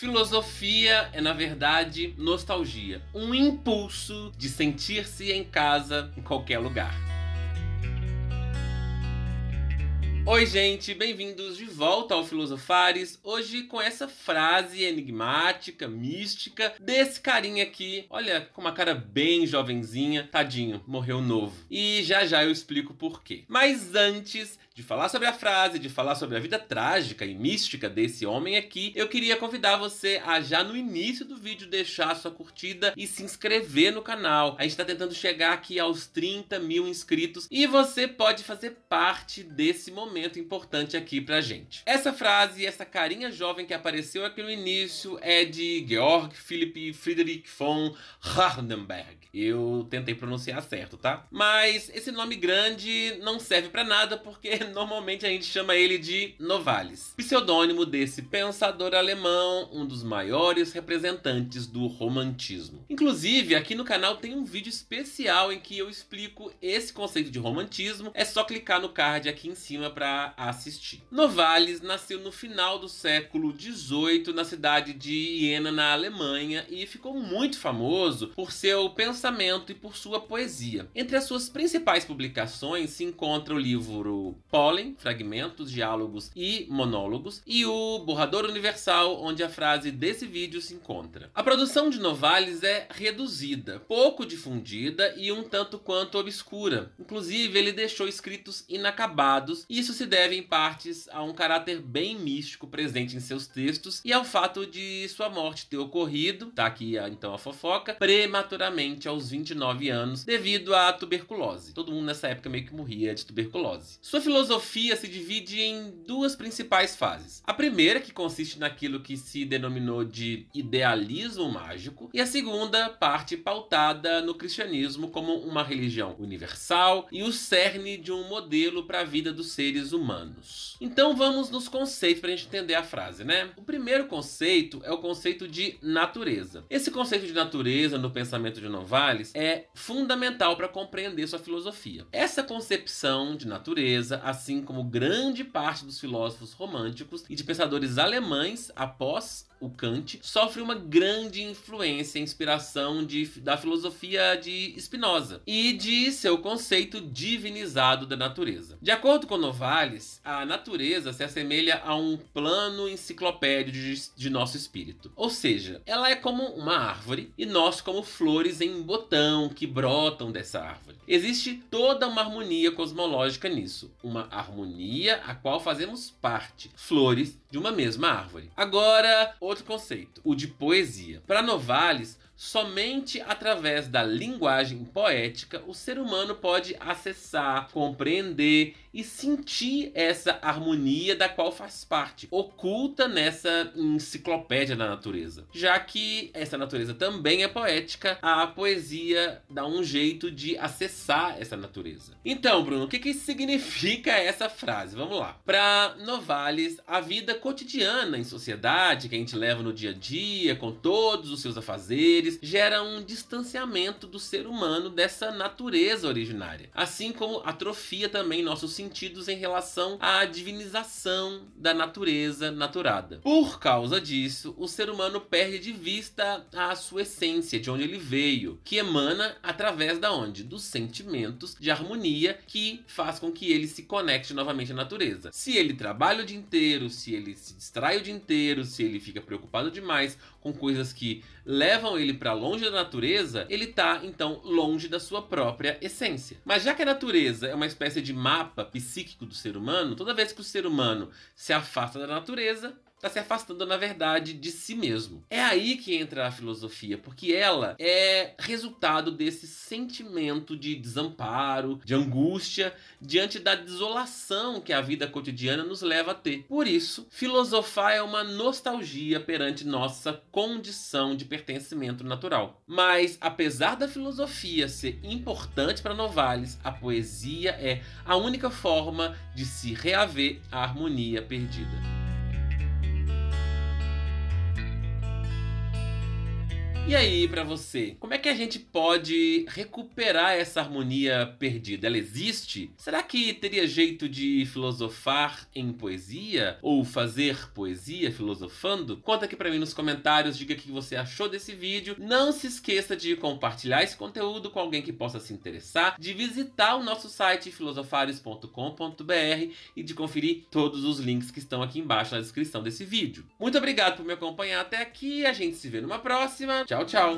Filosofia é, na verdade, nostalgia, um impulso de sentir-se em casa em qualquer lugar. Oi, gente, bem-vindos de volta ao Filosofares. Hoje com essa frase enigmática, mística, desse carinha aqui. Olha, com uma cara bem jovenzinha, tadinho, morreu novo. E já já eu explico por quê. Mas antes, de falar sobre a frase, de falar sobre a vida trágica e mística desse homem aqui, é eu queria convidar você a já no início do vídeo deixar sua curtida e se inscrever no canal. A gente está tentando chegar aqui aos 30 mil inscritos e você pode fazer parte desse momento importante aqui pra gente. Essa frase, essa carinha jovem que apareceu aqui no início é de Georg Philipp Friedrich von Hardenberg. Eu tentei pronunciar certo, tá? Mas esse nome grande não serve para nada porque normalmente a gente chama ele de Novalis, pseudônimo desse pensador alemão, um dos maiores representantes do romantismo. Inclusive, aqui no canal tem um vídeo especial em que eu explico esse conceito de romantismo, é só clicar no card aqui em cima para assistir. Novalis nasceu no final do século XVIII na cidade de Iena, na Alemanha, e ficou muito famoso por seu pensamento e por sua poesia. Entre as suas principais publicações se encontra o livro Pollen, fragmentos, diálogos e monólogos, e o Borrador Universal, onde a frase desse vídeo se encontra. A produção de Novalis é reduzida, pouco difundida e um tanto quanto obscura. Inclusive, ele deixou escritos inacabados, e isso se deve em partes a um caráter bem místico presente em seus textos e ao fato de sua morte ter ocorrido, tá aqui ah, então a fofoca, prematuramente aos 29 anos, devido à tuberculose. Todo mundo nessa época meio que morria de tuberculose. Sua filosofia filosofia se divide em duas principais fases. A primeira, que consiste naquilo que se denominou de idealismo mágico, e a segunda, parte pautada no cristianismo como uma religião universal e o cerne de um modelo para a vida dos seres humanos. Então vamos nos conceitos para a gente entender a frase, né? O primeiro conceito é o conceito de natureza. Esse conceito de natureza no pensamento de Novalis é fundamental para compreender sua filosofia. Essa concepção de natureza assim como grande parte dos filósofos românticos e de pensadores alemães após o Kant, sofre uma grande influência e inspiração de, da filosofia de Spinoza e de seu conceito divinizado da natureza. De acordo com Novalis, a natureza se assemelha a um plano enciclopédio de, de nosso espírito. Ou seja, ela é como uma árvore e nós como flores em botão que brotam dessa árvore. Existe toda uma harmonia cosmológica nisso, uma uma harmonia a qual fazemos parte, flores de uma mesma árvore. Agora, outro conceito, o de poesia. Para Novalis, Somente através da linguagem poética o ser humano pode acessar, compreender e sentir essa harmonia da qual faz parte, oculta nessa enciclopédia da natureza. Já que essa natureza também é poética, a poesia dá um jeito de acessar essa natureza. Então, Bruno, o que, que significa essa frase? Vamos lá. Para Novales, a vida cotidiana em sociedade que a gente leva no dia a dia, com todos os seus afazeres, deles gera um distanciamento do ser humano dessa natureza originária, assim como atrofia também nossos sentidos em relação à divinização da natureza naturada. Por causa disso, o ser humano perde de vista a sua essência, de onde ele veio, que emana através da onde? Dos sentimentos de harmonia que faz com que ele se conecte novamente à natureza. Se ele trabalha o dia inteiro, se ele se distrai o dia inteiro, se ele fica preocupado demais com coisas que levam ele para longe da natureza, ele está então longe da sua própria essência. Mas já que a natureza é uma espécie de mapa psíquico do ser humano, toda vez que o ser humano se afasta da natureza, está se afastando, na verdade, de si mesmo. É aí que entra a filosofia, porque ela é resultado desse sentimento de desamparo, de angústia, diante da desolação que a vida cotidiana nos leva a ter. Por isso, filosofar é uma nostalgia perante nossa condição de pertencimento natural. Mas, apesar da filosofia ser importante para Novalis, a poesia é a única forma de se reaver a harmonia perdida. E aí, para você, como é que a gente pode recuperar essa harmonia perdida? Ela existe? Será que teria jeito de filosofar em poesia ou fazer poesia filosofando? Conta aqui para mim nos comentários, diga o que você achou desse vídeo. Não se esqueça de compartilhar esse conteúdo com alguém que possa se interessar, de visitar o nosso site filosofares.com.br e de conferir todos os links que estão aqui embaixo na descrição desse vídeo. Muito obrigado por me acompanhar até aqui, a gente se vê numa próxima. 小巧。